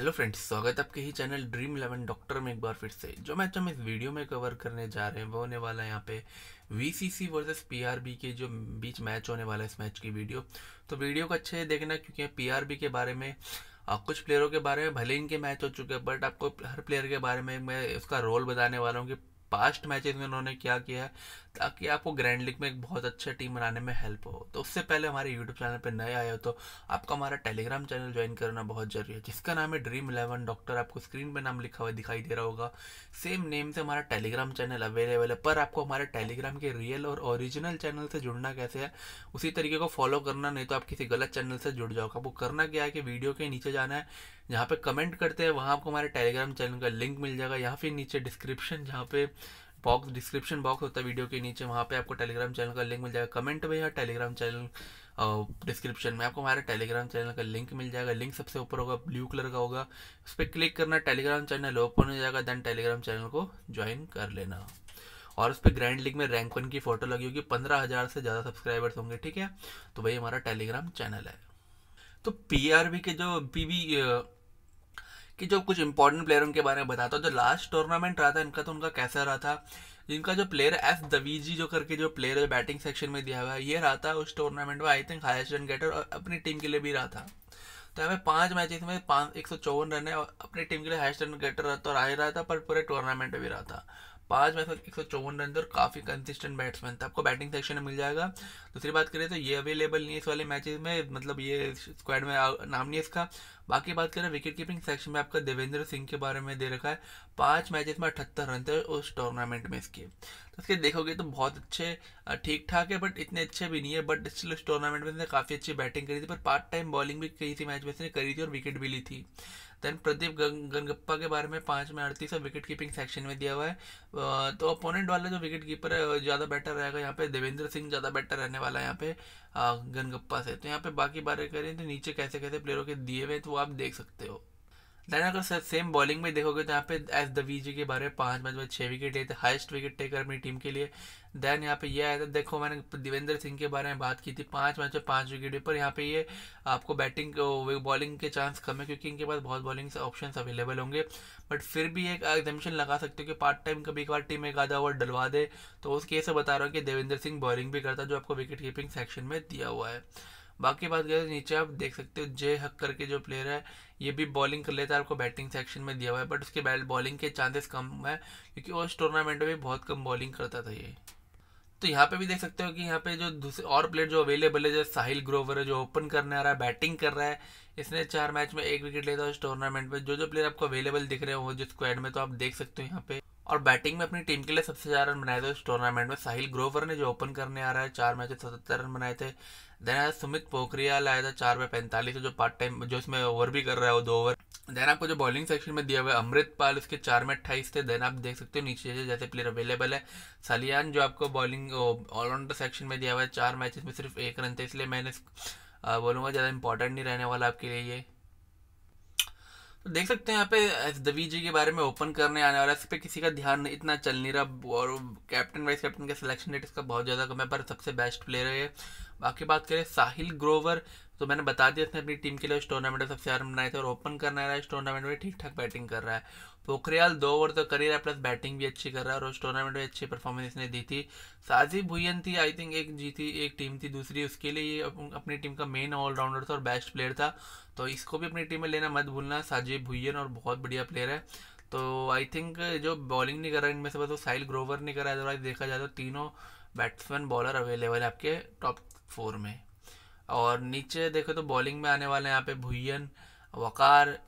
hello friends स्वागत है आपके ही चैनल ड्रीम इलेवन डॉक्टर में एक बार फिर से जो मैच हम इस वीडियो में कवर करने जा रहे हैं वो होने वाला है यहाँ पे वीसीसी वर्सेस पीआरबी के जो बीच मैच होने वाला है इस मैच की वीडियो तो वीडियो को अच्छे देखना क्योंकि पीआरबी के बारे में आप कुछ प्लेयरों के बारे में भले इनके मैच हो चुके हैं बट आपको हर प्लेयर के बारे में मैं उसका रोल बताने वाला हूँ कि पास्ट मैचेस में उन्होंने क्या किया है ताकि आपको ग्रैंड लीग में एक बहुत अच्छा टीम बनाने में हेल्प हो तो उससे पहले हमारे यूट्यूब चैनल पर नए आए हो तो आपका हमारा टेलीग्राम चैनल ज्वाइन करना बहुत जरूरी है जिसका नाम है ड्रीम इलेवन डॉक्टर आपको स्क्रीन पर नाम लिखा हुआ दिखाई दे रहा होगा सेम नेम से हमारा टेलीग्राम चैनल अवेलेबल है पर आपको हमारे टेलीग्राम के रियल और ओरिजिनल चैनल से जुड़ना कैसे है उसी तरीके को फॉलो करना नहीं तो आप किसी गलत चैनल से जुड़ जाओगे आपको करना क्या है कि वीडियो के नीचे जाना है जहाँ पे कमेंट करते हैं वहाँ आपको हमारे टेलीग्राम चैनल का लिंक मिल जाएगा या फिर नीचे डिस्क्रिप्शन जहाँ पे बॉक्स डिस्क्रिप्शन बॉक्स होता है वीडियो के नीचे वहाँ पे आपको टेलीग्राम चैनल का लिंक मिल जाएगा कमेंट में या टेलीग्राम चैनल डिस्क्रिप्शन में आपको हमारे टेलीग्राम चैनल का लिंक मिल जाएगा लिंक सबसे ऊपर होगा ब्लू कलर का होगा उस पर क्लिक करना टेलीग्राम चैनल ओपन हो जाएगा देन टेलीग्राम चैनल को ज्वाइन कर लेना और उस पर ग्रैंड लीग में रैंक वन की फ़ोटो लगी होगी पंद्रह हज़ार से ज़्यादा सब्सक्राइबर्स होंगे ठीक है तो भाई हमारा टेलीग्राम चैनल है तो पी के जो पी कि जो कुछ इंपॉर्टेंट प्लेयर उनके बारे में बताता हूँ जो लास्ट टूर्नामेंट रहा था इनका तो उनका कैसा रहा था जिनका जो प्लेयर एफ दवीजी जो करके जो प्लेयर है बैटिंग सेक्शन में दिया हुआ है ये रहा था उस टूर्नामेंट में I think highest run getter और अपनी टीम के लिए भी रहा था तो हमें पाँच मैच में पाँच एक सौ चौवन रन है और अपनी टीम के लिए हाइस्ट रन गेटर रहा तो रहा ही रहा था पर पूरे टूर्नामेंट में भी रहा था पाँच मैच एक सौ चौवन रन और काफ़ी कंसिस्टेंट बैट्समैन था आपको बैटिंग सेक्शन में मिल जाएगा दूसरी बात करें तो ये अवेलेबल नहीं है इस वाले मैचेज में मतलब ये स्क्वाड में नाम नहीं है इसका बाकी बात करें विकेट कीपिंग सेक्शन में आपका देवेंद्र सिंह के बारे में दे रखा है पाँच मैचेस में अठहत्तर रन थे उस टूर्नामेंट में इसके तो इसके देखोगे तो बहुत अच्छे ठीक ठाक है बट इतने अच्छे भी नहीं है बट स्टिल उस टूर्नामेंट में काफ़ी अच्छी बैटिंग करी थी पर पार्ट टाइम बॉलिंग भी कई थी मैच में इसने करी थी और विकेट भी ली थी देन प्रदीप गंगप्पा के बारे में पाँच में अड़तीस और विकेट कीपिंग सेक्शन में दिया हुआ है तो अपोनेंट वाला जो विकेट कीपर है ज़्यादा बेटर रहेगा यहाँ पे देवेंद्र सिंह ज़्यादा बेटर रहने वाला है यहाँ पे गनगप्पा से तो यहाँ पे बाकी बातें करें तो नीचे कैसे कैसे प्लेयरों के दिए हुए तो आप देख सकते हो देन अगर सर सेम बॉलिंग में देखोगे तो यहाँ पे एस दवीजी के बारे में पाँच मैच में छः विकेट लिए थे हाइस्ट विकेट टेकर अपनी टीम के लिए देन यहाँ पे ये आया था देखो मैंने देवेंद्र सिंह के बारे में बात की थी पाँच मैच में पाँच विकेट पर यहाँ पे ये आपको बैटिंग बॉलिंग के चांस कम है क्योंकि इनके पास बहुत बॉलिंग ऑप्शन अवेलेबल होंगे बट फिर भी एक एग्जामेशन लगा सकते हो कि पार्ट टाइम कभी एक बार टीम एक आधा ओवर डलवा दे तो उस केस से बता रहा हूँ कि देवेंद्र सिंह बॉलिंग भी करता जो आपको विकेट कीपिंग सेक्शन में दिया हुआ है बाकी बात करें तो नीचे आप देख सकते हो जय हक करके जो प्लेयर है ये भी बॉलिंग कर लेता है आपको बैटिंग सेक्शन में दिया हुआ है बट उसके बैट बॉलिंग के चांसेस कम है क्योंकि उस टूर्नामेंट में बहुत कम बॉलिंग करता था ये तो यहाँ पे भी देख सकते हो कि यहाँ पे जो दूसरे और प्लेयर जो अवेलेबल है जैसे साहिल ग्रोवर है जो ओपन करने आ रहा है बैटिंग कर रहा है इसने चार मैच में एक विकेट लेता है उस टूर्नामेंट में जो जो प्लेयर आपको अवेलेबल दिख रहे हो जिस स्क्वाड में तो आप देख सकते हो यहाँ पे और बैटिंग में अपनी टीम के लिए सबसे ज़्यादा रन बनाए थे इस टूर्नामेंट में साहिल ग्रोवर ने जो ओपन करने आ रहा है चार मैच सतहत्तर रन बनाए थे देन आया सुमित पोखरियाल आया था चार में पैंतालीस जो पार्ट टाइम जो इसमें ओवर भी कर रहा है वो दो ओवर देन आपको जो बॉलिंग सेक्शन में दिया हुआ है पाल उसके चार में अट्ठाईस थे देन आप देख सकते हो नीचे जैसे प्लेयर अवेलेबल है सलियान जो आपको बॉलिंग ऑलराउंडर सेक्शन में दिया हुआ है चार मैचेस में सिर्फ एक रन थे इसलिए मैंने बोलूँगा ज़्यादा इंपॉर्टेंट नहीं रहने वाला आपके लिए ये तो देख सकते हैं यहाँ पे दवी जी के बारे में ओपन करने आने वाला है इस पर किसी का ध्यान इतना चल नहीं रहा और कैप्टन वाइस कैप्टन का सिलेक्शन रेट इसका बहुत ज़्यादा कम है पर सबसे बेस्ट प्लेयर है बाकी बात करें साहिल ग्रोवर तो मैंने बता दिया इसने अपनी टीम के लिए इस टूर्नामेंट में सबसे आराम बनाए थे और ओपन करने रहा है इस टूर्नामेंट में ठीक ठाक बैटिंग कर रहा है पोखरियाल दो ओवर तो कर ही रहा है प्लस बैटिंग भी अच्छी कर रहा है और उस टूर्नामेंट में अच्छी परफॉर्मेंस इसने दी थी साजिब भुयन थी आई थिंक एक जी थी एक टीम थी दूसरी उसके लिए ये अपनी टीम का मेन ऑलराउंडर था और बेस्ट प्लेयर था तो इसको भी अपनी टीम में लेना मत भूलना साजिब भुयन और बहुत बढ़िया प्लेयर है तो आई थिंक जो बॉलिंग नहीं कर रहा इनमें से बस वो साहिल ग्रोवर नहीं कर रहा अदरवाइज देखा जाए तो तीनों बैट्समैन बॉलर अवेलेबल है आपके टॉप फोर में और नीचे देखो तो बॉलिंग में आने वाले हैं यहाँ पे भुयन वकार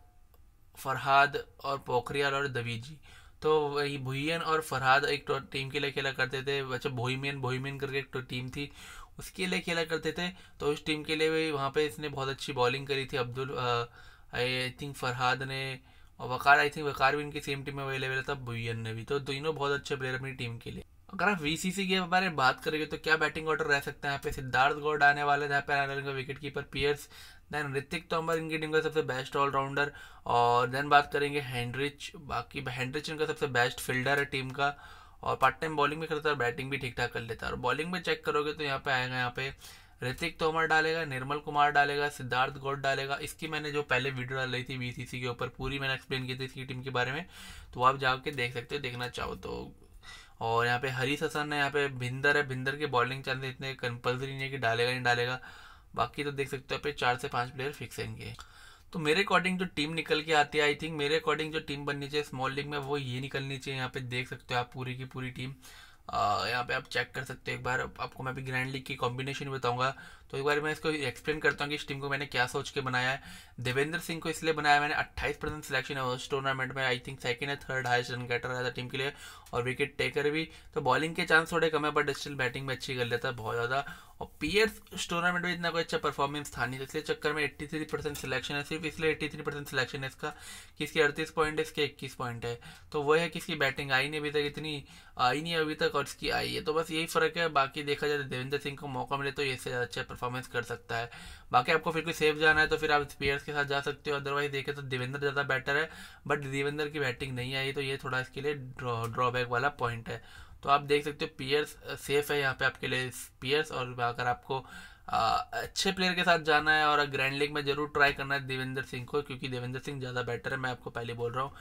फरहाद और पोखरियाल और दवीजी तो वही भुयन और फरहाद एक टीम तो के लिए खेला करते थे अच्छा बोहिमियन बोहिमियन करके एक टीम तो थी उसके लिए खेला करते थे तो उस टीम के लिए भी वहाँ पे इसने बहुत अच्छी बॉलिंग करी थी अब्दुल आई थिंक फरहाद ने और वकार आई थिंक वकार भी इनकी सेम टीम में अवेलेबल था भुइयन ने भी तो दोनों बहुत अच्छे प्लेयर अपनी टीम के लिए अगर आप वीसीसी के बारे में बात करेंगे तो क्या बैटिंग ऑर्डर रह सकता है यहाँ पे सिद्धार्थ गौड आने वाले यहाँ पे आने वाले wicket keeper Pierce then Hrithik Tomar इनकी टीम का सबसे बेस्ट ऑलराउंडर और देन बात करेंगे हैंड्रिच बाकी हैंड्रिच इनका सबसे बेस्ट फील्डर है टीम का और पार्ट टाइम बॉलिंग भी करता है और बैटिंग भी ठीक ठाक कर लेता है और बॉलिंग में चेक करोगे तो यहाँ पे आएगा यहाँ पे ऋतिक तोमर डालेगा निर्मल कुमार डालेगा सिद्धार्थ गौड डालेगा इसकी मैंने जो पहले वीडियो डाली थी सी के ऊपर पूरी मैंने एक्सप्लेन की थी इसकी टीम के बारे में तो आप जाके देख सकते हो देखना चाहो तो और यहाँ पे हरीश हसन है यहाँ पे भिंदर है भिंदर की बॉलिंग चांसेस इतने कंपलसरी नहीं है कि डालेगा नहीं डालेगा बाकी तो देख सकते हो पे चार से पाँच प्लेयर फिक्स हैं तो मेरे अकॉर्डिंग जो टीम निकल के आती है आई थिंक मेरे अकॉर्डिंग जो टीम बननी चाहिए स्मॉल लीग में वो ये निकलनी चाहिए यहाँ पे देख सकते हो आप पूरी की पूरी टीम यहाँ पे आप चेक कर सकते हो एक बार आपको मैं अभी ग्रैंड लीग की कॉम्बिनेशन बताऊंगा तो एक बार मैं इसको एक्सप्लेन करता हूँ कि इस टीम को मैंने क्या सोच के बनाया है देवेंद्र सिंह को इसलिए बनाया मैंने 28 परसेंट सिलेक्शन है उस टूर्नामेंट में आई थिंक सेकंड है थर्ड हाइस्ट रन गेटर रहा था टीम के लिए और विकेट टेकर भी तो बॉलिंग के चांस थोड़े कम है बट स्टिल बैटिंग में अच्छी कर लेता है बहुत ज़्यादा और पीएस टूर्नामेंट में इतना कोई अच्छा परफॉर्मेंस था नहीं तो इसलिए चक्कर में एट्टी थ्री परसेंट सिलेक्शन है सिर्फ इसलिए एट्टी थ्री परसेंट सिलेक्शन है इसका कि इसके अड़तीस पॉइंट है इसके इक्कीस पॉइंट है तो वह है कि इसकी बैटिंग आई नहीं अभी तक इतनी आई नहीं अभी तक और इसकी आई है तो बस यही फर्क है बाकी देखा जाए तो देवेंद्र सिंह को मौका मिले तो इससे ज़्यादा अच्छा परफॉर्मेंस कर सकता है बाकी आपको फिर कोई सेफ जाना है तो फिर आप स्पेयर्स के साथ जा सकते हो अदरवाइज देखें तो देवेंद्र ज़्यादा बेटर है बट देवेंद्र की बैटिंग नहीं आई तो ये थोड़ा इसके लिए ड्रॉबैक वाला पॉइंट है तो आप देख सकते हो पियर्स सेफ है यहाँ पे आपके लिए पियर्स और अगर आपको आ, अच्छे प्लेयर के साथ जाना है और ग्रैंड लीग में जरूर ट्राई करना है देवेंद्र सिंह को क्योंकि देवेंद्र सिंह ज़्यादा बेटर है मैं आपको पहले बोल रहा हूँ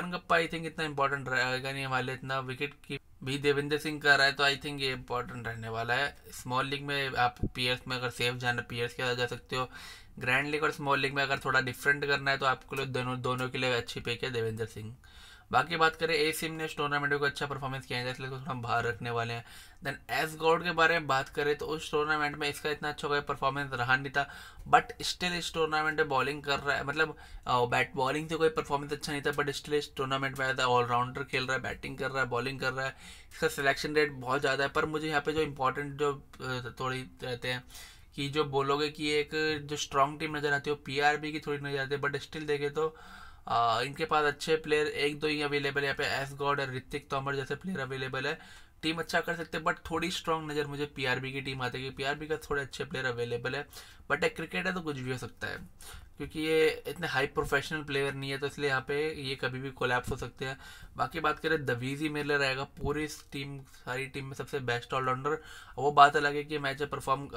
गनगप्पा आई थिंक इतना इंपॉर्टेंट रहेगा नहीं हमारे लिए इतना विकेट की भी देवेंद्र सिंह कर रहा है तो आई थिंक ये इंपॉर्टेंट रहने वाला है स्मॉल लीग में आप पीएस में अगर सेफ जाना पीएस के जा सकते हो ग्रैंड लीग और स्मॉल लीग में अगर थोड़ा डिफरेंट करना है तो आपके लिए दोनों दोनों के लिए अच्छी पिक है देवेंद्र सिंह बाकी बात करें ए सिम ने इस टूर्नामेंट को अच्छा परफॉर्मेंस किया है इसलिए उसको हम बाहर रखने वाले हैं देन एस गॉड के बारे में बात करें तो उस टूर्नामेंट में इसका इतना अच्छा कोई परफॉर्मेंस रहा नहीं था बट स्टिल इस टूर्नामेंट में बॉलिंग कर रहा है मतलब बैट बॉलिंग से कोई परफॉर्मेंस अच्छा नहीं था बट स्टिल इस टूर्नामेंट में ऑलराउंडर खेल रहा है बैटिंग कर रहा है बॉलिंग कर रहा है इसका सिलेक्शन रेट बहुत ज़्यादा है पर मुझे यहाँ पे जो इंपॉर्टेंट जो थोड़ी रहते हैं कि जो बोलोगे कि एक जो स्ट्रॉन्ग टीम नज़र आती है वो पी की थोड़ी नज़र आती है बट स्टिल देखे तो इनके पास अच्छे प्लेयर एक दो ही अवेलेबल है यहाँ पे एस गॉड और ऋतिक तोमर जैसे प्लेयर अवेलेबल है टीम अच्छा कर सकते हैं बट थोड़ी स्ट्रांग नज़र मुझे पीआरबी की टीम आती है पीआरबी का थोड़े अच्छे प्लेयर अवेलेबल है बट एक क्रिकेट है तो कुछ भी हो सकता है क्योंकि ये इतने हाई प्रोफेशनल प्लेयर नहीं है तो इसलिए यहाँ पे ये कभी भी कोलैप्स हो सकते हैं बाकी बात करें दवीज ही मेरे लिए रहेगा पूरी टीम सारी टीम में सबसे बेस्ट ऑलराउंडर वो बात अलग है कि मैच परफॉर्म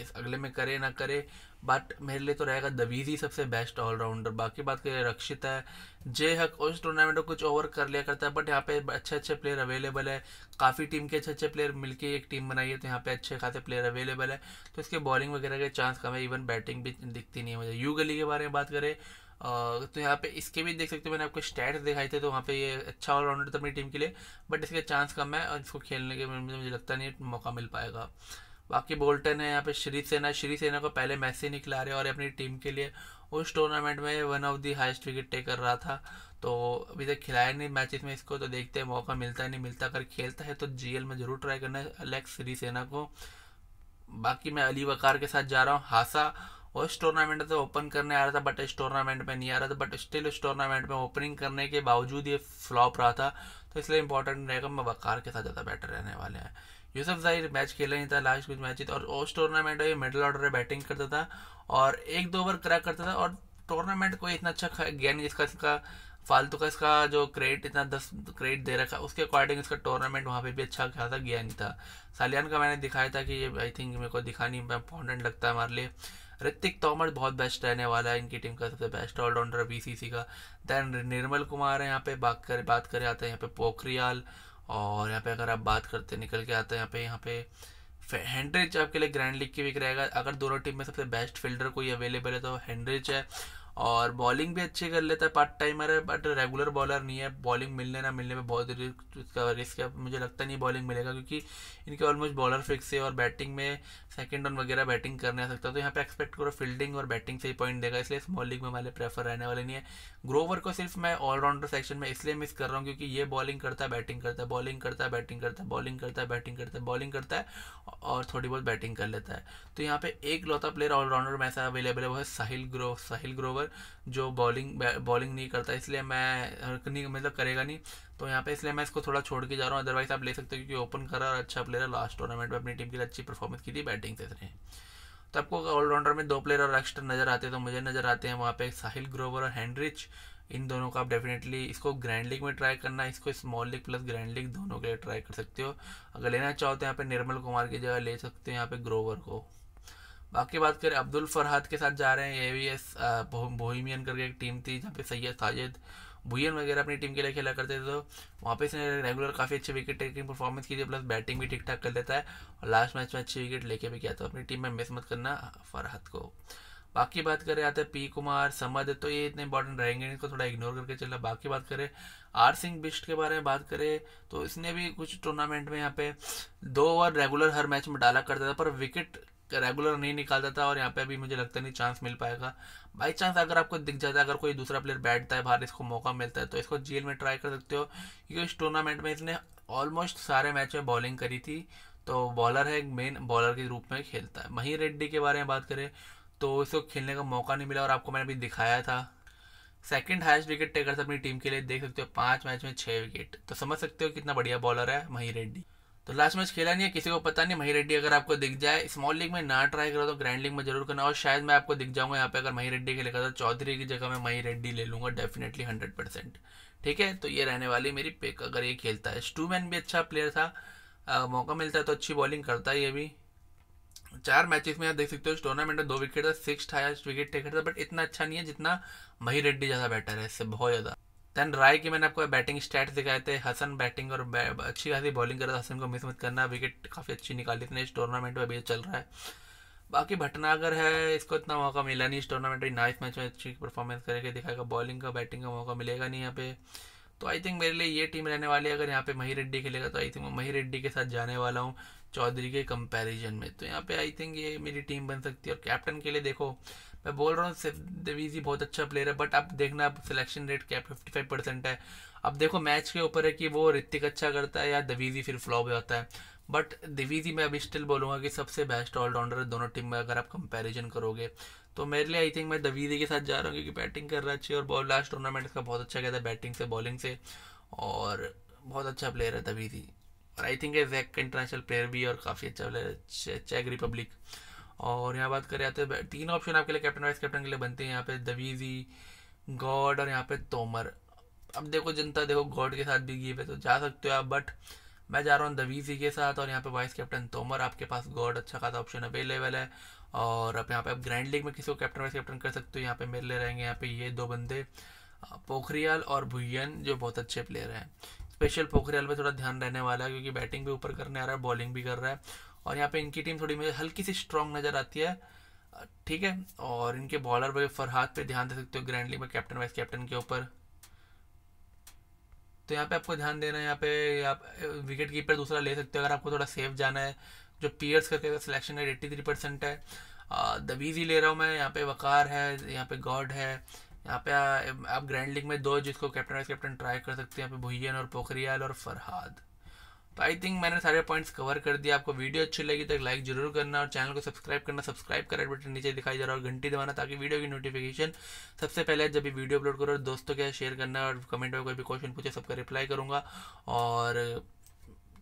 इस अगले में करे ना करे बट मेरे लिए तो रहेगा दवीज ही सबसे बेस्ट ऑलराउंडर बाकी बात करें रक्षित है जय हक उस टूर्नामेंट को कुछ ओवर कर लिया करता है बट यहाँ पे अच्छे अच्छे प्लेयर अवेलेबल है काफ़ी टीम के अच्छे अच्छे प्लेयर मिलके एक टीम बनाई है तो यहाँ पे अच्छे खासे प्लेयर अवेलेबल है तो इसके बॉलिंग वगैरह के चांस कम है इवन बैटिंग भी दिखती नहीं है मुझे यू गली के बारे में बात करें तो यहाँ पे इसके भी देख सकते हो मैंने आपको स्टैट्स दिखाए थे तो वहाँ पे ये अच्छा ऑलराउंडर था मेरी टीम के लिए बट इसके चांस कम है और इसको खेलने के मुझे लगता नहीं मौका मिल पाएगा बाकी बोल्टन है यहाँ पे श्री सेना श्री सेना को पहले मैसी निकला रहे और अपनी टीम के लिए उस टूर्नामेंट में one of the highest wicket taker रहा था तो अभी तक खिलाया नहीं मैचेस में इसको तो देखते हैं मौका मिलता है नहीं मिलता अगर खेलता है तो जीएल में ज़रूर ट्राई करना है अलेक्स श्री सेना को बाकी मैं अली वकार के साथ जा रहा हूँ हासा उस टूर्नामेंट तो ओपन करने आ रहा था बट इस टूर्नामेंट में नहीं आ रहा था बट स्टिल इस टूर्नामेंट में ओपनिंग करने के बावजूद ये फ्लॉप रहा था तो इसलिए इंपॉर्टेंट रहेगा मैं वकार के साथ ज़्यादा बेटर रहने वाले हैं यूसफ जाहिर मैच खेला नहीं था लास्ट कुछ मैच और उस टूर्नामेंट में मिडल ऑर्डर में बैटिंग करता था और एक दो ओवर क्रैक करता था और टूर्नामेंट कोई इतना अच्छा गेंद इसका इसका फालतू का इसका जो क्रेडिट इतना दस क्रेडिट दे रखा उसके अकॉर्डिंग इसका टूर्नामेंट वहाँ पे भी अच्छा खासा गया नहीं था सालियान का मैंने दिखाया था कि ये आई थिंक मेरे को दिखा नहीं इंपॉर्टेंट लगता है हमारे लिए ऋतिक तोमर बहुत बेस्ट रहने वाला है इनकी टीम का सबसे बेस्ट ऑलराउंडर सी का देन निर्मल कुमार है यहाँ पे बात कर बात करें आते हैं यहाँ पे पोखरियाल और यहाँ पे अगर आप बात करते निकल के आते हैं यहाँ पे यहाँ पे हैंड्रिच आपके लिए ग्रैंड लीग के विक रहेगा अगर दोनों टीम में सबसे बेस्ट फील्डर कोई अवेलेबल है तो हैंड्रिच है और बॉलिंग भी अच्छी कर लेता है पार्ट टाइमर है बट रेगुलर बॉलर नहीं है बॉलिंग मिलने ना मिलने में बहुत रिस्क इसका रिस्क है मुझे लगता नहीं बॉलिंग मिलेगा क्योंकि इनके ऑलमोस्ट बॉलर फिक्स है और बैटिंग में सेकेंड ऑन वगैरह बैटिंग करने आ सकता है तो यहाँ पे एक्सपेक्ट करो फील्डिंग और बैटिंग से ही पॉइंट देगा इसलिए स्मॉल लीग में हमारे प्रेफर रहने वाले नहीं है ग्रोवर को सिर्फ मैं ऑलराउंडर सेक्शन में इसलिए मिस कर रहा हूँ क्योंकि ये बॉलिंग करता है बैटिंग करता है बॉलिंग करता है बैटिंग करता है बॉलिंग करता है बैटिंग करता है बॉलिंग करता है और थोड़ी बहुत बैटिंग कर लेता है तो यहाँ पे एक लौता प्लेयर ऑलराउंडर में ऐसा अवेलेबल है वो है साहिल ग्रो साहिल ग्रोवर जो बॉलिंग बॉलिंग नहीं करता इसलिए मैं नहीं मतलब करेगा नहीं तो यहाँ पे इसलिए मैं इसको थोड़ा छोड़ के जा रहा हूँ अदरवाइज आप ले सकते हो क्योंकि ओपन करा और अच्छा प्लेयर है लास्ट टूर्नामेंट में अपनी टीम के लिए अच्छी परफॉर्मेंस की थी बैटिंग से इसने तो आपको ऑलराउंडर में दो प्लेयर और एक्स्ट्रा नज़र आते हैं तो मुझे नज़र आते हैं वहाँ पे साहिल ग्रोवर और हैंड्रिच इन दोनों का आप डेफिनेटली इसको ग्रैंड लीग में ट्राई करना इसको small league plus grand league दोनों के लिए ट्राई कर सकते हो अगर लेना चाहो तो यहाँ पे निर्मल कुमार की जगह ले सकते हो यहाँ पे ग्रोवर को बाकी बात करें अब्दुल फरहाद के साथ जा रहे हैं ए वी एस बोहिमियन करके एक टीम थी जहाँ पे सैयद साजिद भुयन वगैरह अपनी टीम के लिए खेला करते थे तो वहाँ पे इसने रेगुलर काफ़ी अच्छे विकेट टेकिंग परफॉर्मेंस की थी प्लस बैटिंग भी ठीक ठाक कर लेता है और लास्ट मैच में अच्छे विकेट लेके भी गया था तो अपनी टीम में मिस मत करना फरहत को बाकी बात करें आते हैं पी कुमार समद तो ये इतने इंपॉर्टेंट रहेंगे इनको थोड़ा इग्नोर करके रहा बाकी बात करें आर सिंह बिस्ट के बारे में बात करें तो इसने भी कुछ टूर्नामेंट में यहाँ पे दो ओवर रेगुलर हर मैच में डाला करता था पर विकेट रेगुलर नहीं निकालता था और यहाँ पे अभी मुझे लगता नहीं चांस मिल पाएगा बाई चांस अगर आपको दिख जाता है अगर कोई दूसरा प्लेयर बैठता है बाहर इसको मौका मिलता है तो इसको जेल में ट्राई कर सकते हो क्योंकि इस टूर्नामेंट में इसने ऑलमोस्ट सारे मैच में बॉलिंग करी थी तो बॉलर है मेन बॉलर के रूप में खेलता है वहीं रेड्डी के बारे में बात करें तो इसको खेलने का मौका नहीं मिला और आपको मैंने अभी दिखाया था सेकेंड हाइस्ट विकेट टेकर अपनी टीम के लिए देख सकते हो पाँच मैच में छः विकेट तो समझ सकते हो कितना बढ़िया बॉलर है वहीं रेड्डी तो लास्ट मैच खेला नहीं है किसी को पता नहीं मही रेड्डी अगर आपको दिख जाए स्मॉल लीग में ना ट्राई करो तो ग्रैंड लीग में जरूर करना और शायद मैं आपको दिख जाऊंगा यहाँ पे अगर मही रेड्डी के लिखा था चौधरी की जगह मैं मही रेड्डी ले लूंगा डेफिनेटली हंड्रेड परसेंट ठीक है तो ये रहने वाली मेरी पिक अगर ये खेलता है स्टूमैन भी अच्छा प्लेयर था आ, मौका मिलता है तो अच्छी बॉलिंग करता है ये भी चार मैचेस में आप देख सकते हो टूर्नामेंट में दो विकेट था सिक्स हाइस्ट विकेट टेकर था बट इतना अच्छा नहीं है जितना मही रेड्डी ज़्यादा बेटर है इससे बहुत ज़्यादा दैन राय की मैंने आपको बैटिंग स्टैट दिखाए थे हसन बैटिंग और बै, अच्छी खासी बॉलिंग कर रहा था हसन को मिस मत करना विकेट काफ़ी अच्छी निकाली थी इस टूर्नामेंट में अभी चल रहा है बाकी भटनागर है इसको इतना मौका मिला नहीं इस टूर्नामेंट में नाइस मैच में अच्छी परफॉर्मेंस करके दिखाएगा बॉलिंग का बैटिंग का मौका मिलेगा नहीं यहाँ पे तो आई थिंक मेरे लिए ये टीम रहने वाली है अगर यहाँ पे मही रेड्डी खेलेगा तो आई थिंक मैं मही रेड्डी के साथ जाने वाला हूँ चौधरी के कंपैरिजन में तो यहाँ पे आई थिंक ये मेरी टीम बन सकती है और कैप्टन के लिए देखो मैं बोल रहा हूँ सिर्फ दवीजी बहुत अच्छा प्लेयर है बट अब देखना अब सिलेक्शन रेट क्या फिफ्टी फाइव परसेंट है अब देखो मैच के ऊपर है कि वो ऋतिक अच्छा करता है या दवीजी फिर फ्लॉप जाता है बट दवीजी मैं अभी स्टिल बोलूँगा कि सबसे बेस्ट ऑलराउंडर है दोनों टीम में अगर आप कंपैरिजन करोगे तो मेरे लिए आई थिंक मैं दवीजी के साथ जा रहा हूँ क्योंकि बैटिंग कर रहा अच्छी और बॉल लास्ट टूर्नामेंट का बहुत अच्छा गया था बैटिंग से बॉलिंग से और बहुत अच्छा प्लेयर है दवीजी और I think as Jack international player भी और काफ़ी अच्छा प्लेयर है चेक रिपब्लिक और यहाँ बात करें जाते हैं तीन ऑप्शन आपके लिए कैप्टन वाइस कैप्टन के लिए बनते हैं यहाँ पे दवीजी गॉड और यहाँ पे तोमर अब देखो जनता देखो गॉड के साथ भी गिव है तो जा सकते हो आप बट मैं जा रहा हूँ दवीजी के साथ और यहाँ पे वाइस कैप्टन तोमर आपके पास गॉड अच्छा खासा ऑप्शन अवेलेबल है और अब यहाँ पे आप ग्रैंड लीग में किसी को कैप्टन वाइस कैप्टन कर सकते हो यहाँ पे मेरे लिए रहेंगे यहाँ पे ये दो बंदे पोखरियाल और भुयन जो बहुत अच्छे प्लेयर हैं स्पेशल पोखरियाल पे थोड़ा ध्यान रहने वाला है क्योंकि बैटिंग भी ऊपर करने आ रहा है बॉलिंग भी कर रहा है और यहाँ पे इनकी टीम थोड़ी मुझे हल्की सी स्ट्रॉन्ग नज़र आती है ठीक है और इनके बॉलर भाई फरहाद पे ध्यान दे सकते हो ग्रैंडली में कैप्टन वाइस कैप्टन के ऊपर तो यहाँ पे आपको ध्यान देना है यहाँ पे आप विकेट कीपर दूसरा ले सकते हो अगर आपको थोड़ा सेफ जाना है जो पियर्स करके selection rate eighty three percent है दबीज ही ले रहा हूँ मैं यहाँ पे वकार है यहाँ पे गॉड है यहाँ पे आप ग्रैंड लीग में दो जिसको कैप्टन वाइस कैप्टन ट्राई कर सकते हैं यहाँ पे भुइयन और पोखरियाल और फरहाद तो आई थिंक मैंने सारे पॉइंट्स कवर कर दिया आपको वीडियो अच्छी लगी तो एक लाइक जरूर करना और चैनल को सब्सक्राइब करना सब्सक्राइब कर बटन नीचे दिखाई जा रहा है और घंटी दबाना ताकि वीडियो की नोटिफिकेशन सबसे पहले जब भी वीडियो अपलोड करो दोस्तों के शेयर करना और कमेंट में कोई भी क्वेश्चन पूछे सबका रिप्लाई करूँगा और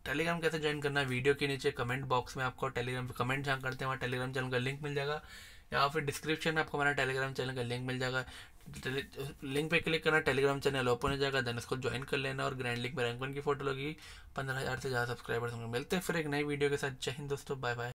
टेलीग्राम कैसे ज्वाइन करना वीडियो के नीचे कमेंट बॉक्स में आपको टेलीग्राम कमेंट जहाँ करते हैं वहाँ टेलीग्राम चैनल का लिंक मिल जाएगा या फिर डिस्क्रिप्शन में आपको हमारा टेलीग्राम चैनल का लिंक मिल जाएगा लिंक पे क्लिक करना टेलीग्राम चैनल ओपन हो जाएगा देन उसको ज्वाइन कर लेना और ग्रैंड लिंक में रैंक वन की फोटो लगी पंद्रह हज़ार से ज़्यादा सब्सक्राइबर्स होंगे मिलते हैं फिर एक नई वीडियो के साथ जय हिंद दोस्तों बाय बाय